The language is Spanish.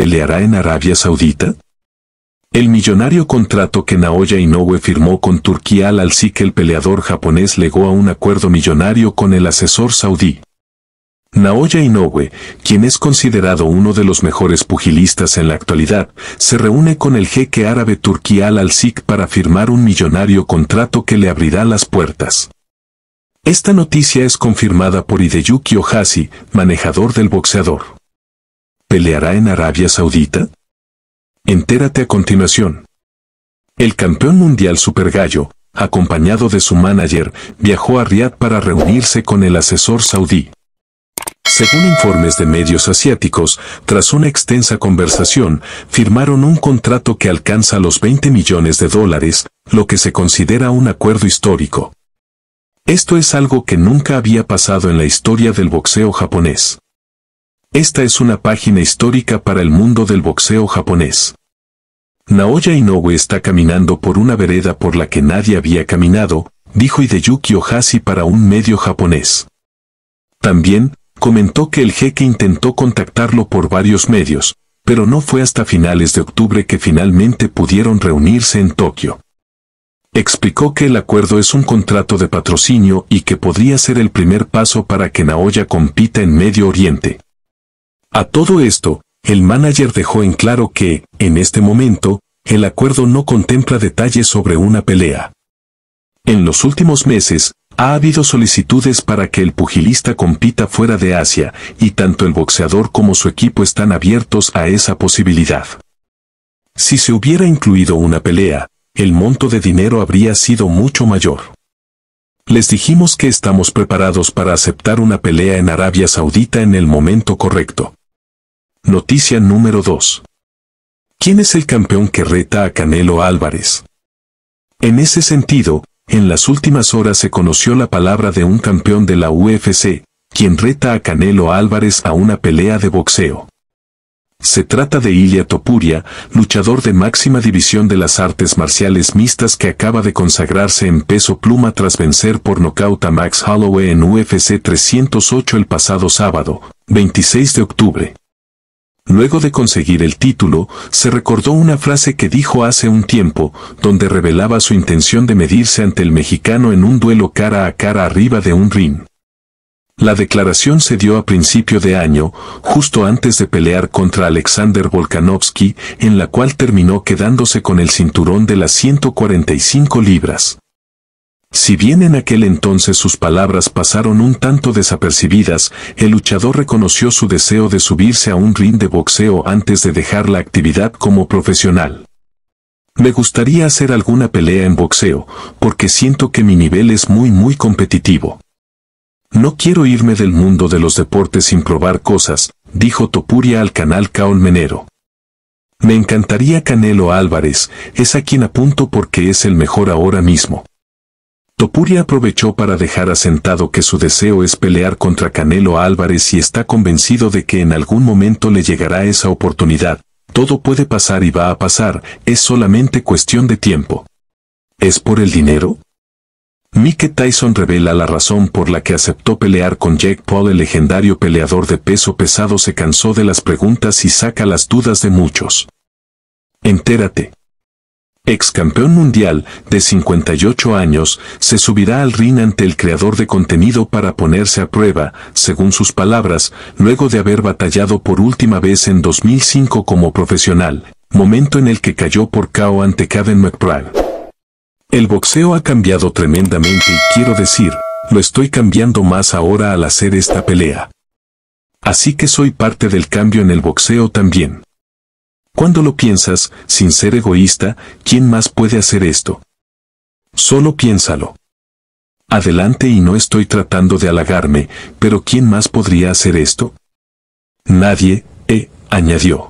¿Peleará en Arabia Saudita? El millonario contrato que Naoya Inoue firmó con Turquía al al que el peleador japonés legó a un acuerdo millonario con el asesor saudí. Naoya Inoue, quien es considerado uno de los mejores pugilistas en la actualidad, se reúne con el jeque árabe Turquía al sik para firmar un millonario contrato que le abrirá las puertas. Esta noticia es confirmada por Hideyuki Ohashi, manejador del boxeador. ¿Peleará en Arabia Saudita? Entérate a continuación. El campeón mundial Super acompañado de su manager, viajó a Riad para reunirse con el asesor saudí. Según informes de medios asiáticos, tras una extensa conversación, firmaron un contrato que alcanza los 20 millones de dólares, lo que se considera un acuerdo histórico. Esto es algo que nunca había pasado en la historia del boxeo japonés. Esta es una página histórica para el mundo del boxeo japonés. Naoya Inoue está caminando por una vereda por la que nadie había caminado, dijo Hideyuki Ohashi para un medio japonés. También, comentó que el jeque intentó contactarlo por varios medios, pero no fue hasta finales de octubre que finalmente pudieron reunirse en Tokio. Explicó que el acuerdo es un contrato de patrocinio y que podría ser el primer paso para que Naoya compita en Medio Oriente. A todo esto, el manager dejó en claro que, en este momento, el acuerdo no contempla detalles sobre una pelea. En los últimos meses, ha habido solicitudes para que el pugilista compita fuera de Asia, y tanto el boxeador como su equipo están abiertos a esa posibilidad. Si se hubiera incluido una pelea, el monto de dinero habría sido mucho mayor. Les dijimos que estamos preparados para aceptar una pelea en Arabia Saudita en el momento correcto. Noticia número 2. ¿Quién es el campeón que reta a Canelo Álvarez? En ese sentido, en las últimas horas se conoció la palabra de un campeón de la UFC, quien reta a Canelo Álvarez a una pelea de boxeo. Se trata de Ilia Topuria, luchador de máxima división de las artes marciales mixtas que acaba de consagrarse en peso pluma tras vencer por nocaut a Max Holloway en UFC 308 el pasado sábado, 26 de octubre. Luego de conseguir el título, se recordó una frase que dijo hace un tiempo, donde revelaba su intención de medirse ante el mexicano en un duelo cara a cara arriba de un ring. La declaración se dio a principio de año, justo antes de pelear contra Alexander Volkanovski, en la cual terminó quedándose con el cinturón de las 145 libras. Si bien en aquel entonces sus palabras pasaron un tanto desapercibidas, el luchador reconoció su deseo de subirse a un ring de boxeo antes de dejar la actividad como profesional. Me gustaría hacer alguna pelea en boxeo, porque siento que mi nivel es muy muy competitivo. No quiero irme del mundo de los deportes sin probar cosas, dijo Topuria al canal Caolmenero. Menero. Me encantaría Canelo Álvarez, es a quien apunto porque es el mejor ahora mismo. Topuri aprovechó para dejar asentado que su deseo es pelear contra Canelo Álvarez y está convencido de que en algún momento le llegará esa oportunidad. Todo puede pasar y va a pasar, es solamente cuestión de tiempo. ¿Es por el dinero? Mike Tyson revela la razón por la que aceptó pelear con Jack Paul. El legendario peleador de peso pesado se cansó de las preguntas y saca las dudas de muchos. Entérate ex campeón mundial, de 58 años, se subirá al ring ante el creador de contenido para ponerse a prueba, según sus palabras, luego de haber batallado por última vez en 2005 como profesional, momento en el que cayó por KO ante Kevin McBride. El boxeo ha cambiado tremendamente y quiero decir, lo estoy cambiando más ahora al hacer esta pelea. Así que soy parte del cambio en el boxeo también. Cuando lo piensas, sin ser egoísta, ¿quién más puede hacer esto? Solo piénsalo. Adelante y no estoy tratando de halagarme, pero ¿quién más podría hacer esto? Nadie, eh, añadió.